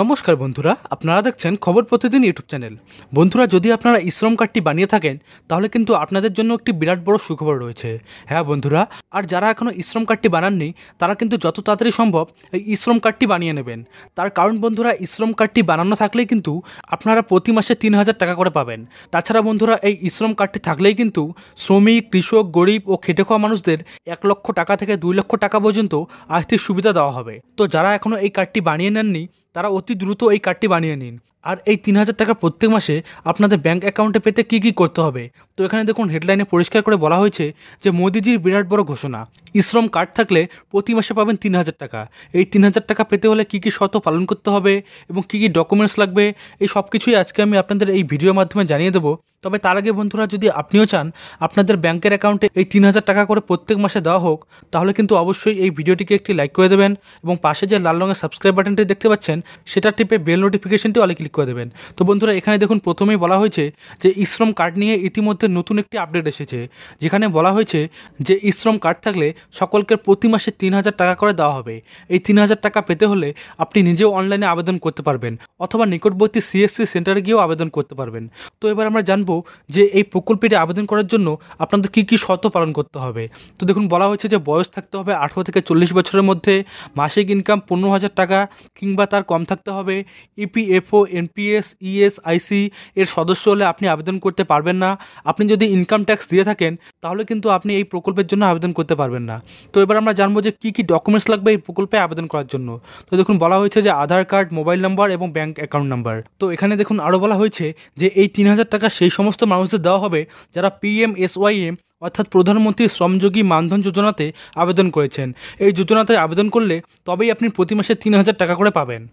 নমস্কার বন্ধুরা আপনারা দেখছেন খবর প্রতিদিন ইউটিউব চ্যানেল বন্ধুরা যদি আপনারা ইশ্রম কার্ডটি বানিয়ে থাকেন তাহলে কিন্তু আপনাদের জন্য একটি বিরাট বড় সুখবর রয়েছে হ্যাঁ বন্ধুরা আর যারা এখনও ইশ্রম কার্ডটি বানাননি তারা কিন্তু যত তাড়াতাড়ি সম্ভব এই ইশ্রম কার্ডটি বানিয়ে নেবেন তার কারণ বন্ধুরা ইশ্রম কার্ডটি বানানো থাকলেই কিন্তু আপনারা প্রতি মাসে তিন হাজার টাকা করে পাবেন তাছাড়া বন্ধুরা এই ইশ্রম কার্ডটি থাকলেই কিন্তু শ্রমিক কৃষক গরিব ও খেটে খাওয়া মানুষদের এক লক্ষ টাকা থেকে দুই লক্ষ টাকা পর্যন্ত আর্থিক সুবিধা দেওয়া হবে তো যারা এখনও এই কার্ডটি বানিয়ে নেননি তারা অতি দ্রুত এই কার্ডটি বানিয়ে নিন আর এই তিন হাজার টাকা প্রত্যেক মাসে আপনাদের ব্যাঙ্ক অ্যাকাউন্টে পেতে কী কী করতে হবে তো এখানে দেখুন হেডলাইনে পরিষ্কার করে বলা হয়েছে যে মোদিজির বিরাট বড় ঘোষণা ইশ্রম কার্ড থাকলে প্রতি মাসে পাবেন তিন হাজার টাকা এই তিন হাজার টাকা পেতে হলে কী কী শর্ত পালন করতে হবে এবং কী কী ডকুমেন্টস লাগবে এই সব কিছুই আজকে আমি আপনাদের এই ভিডিওর মাধ্যমে জানিয়ে দেবো তবে তার আগে বন্ধুরা যদি আপনিও চান আপনাদের ব্যাংকের অ্যাকাউন্টে এই তিন হাজার টাকা করে প্রত্যেক মাসে দেওয়া হোক তাহলে কিন্তু অবশ্যই এই ভিডিওটিকে একটি লাইক করে দেবেন এবং পাশে যে লাল রঙের সাবস্ক্রাইব বাটনটি দেখতে পাচ্ছেন সেটা টিপে বেল নোটিফিকেশনটি অলে ক্লিক করে দেবেন তো বন্ধুরা এখানে দেখুন প্রথমেই বলা হয়েছে যে ইশ্রম কার্ড নিয়ে ইতিমধ্যে নতুন একটি আপডেট এসেছে যেখানে বলা হয়েছে যে ইশ্রম কার্ড থাকলে সকলকে প্রতি মাসে তিন হাজার টাকা করে দেওয়া হবে এই তিন হাজার টাকা পেতে হলে আপনি নিজেও অনলাইনে আবেদন করতে পারবেন অথবা নিকটবর্তী সিএসসি সেন্টারে গিয়েও আবেদন করতে পারবেন তো এবার আমরা জানবো যে এই প্রকল্পটি আবেদন করার জন্য আপনাদের কী কী শর্ত পালন করতে হবে তো দেখুন বলা হয়েছে যে বয়স থাকতে হবে আঠেরো থেকে চল্লিশ বছরের মধ্যে মাসিক ইনকাম পনেরো হাজার টাকা কিংবা তার কম থাকতে হবে EPFO e NPS ESIC এর সদস্য হলে আপনি আবেদন করতে পারবেন না আপনি যদি ইনকাম ট্যাক্স দিয়ে থাকেন তাহলে কিন্তু আপনি এই প্রকল্পের জন্য আবেদন করতে পারবেন না তো এবার আমরা জানবো যে কী কী ডকুমেন্টস লাগবে এই প্রকল্পে আবেদন করার জন্য তো দেখুন বলা হয়েছে যে আধার কার্ড মোবাইল নাম্বার এবং ব্যাঙ্ক অ্যাকাউন্ট নাম্বার তো এখানে দেখুন আরও বলা হয়েছে যে এই তিন হাজার টাকা সেই সমস্ত মানুষদের দেওয়া হবে যারা পিএম এম অর্থাৎ প্রধানমন্ত্রী শ্রমযোগী মানধন যোজনাতে আবেদন করেছেন এই যোজনাতে আবেদন করলে তবেই আপনি প্রতি মাসে তিন হাজার টাকা করে পাবেন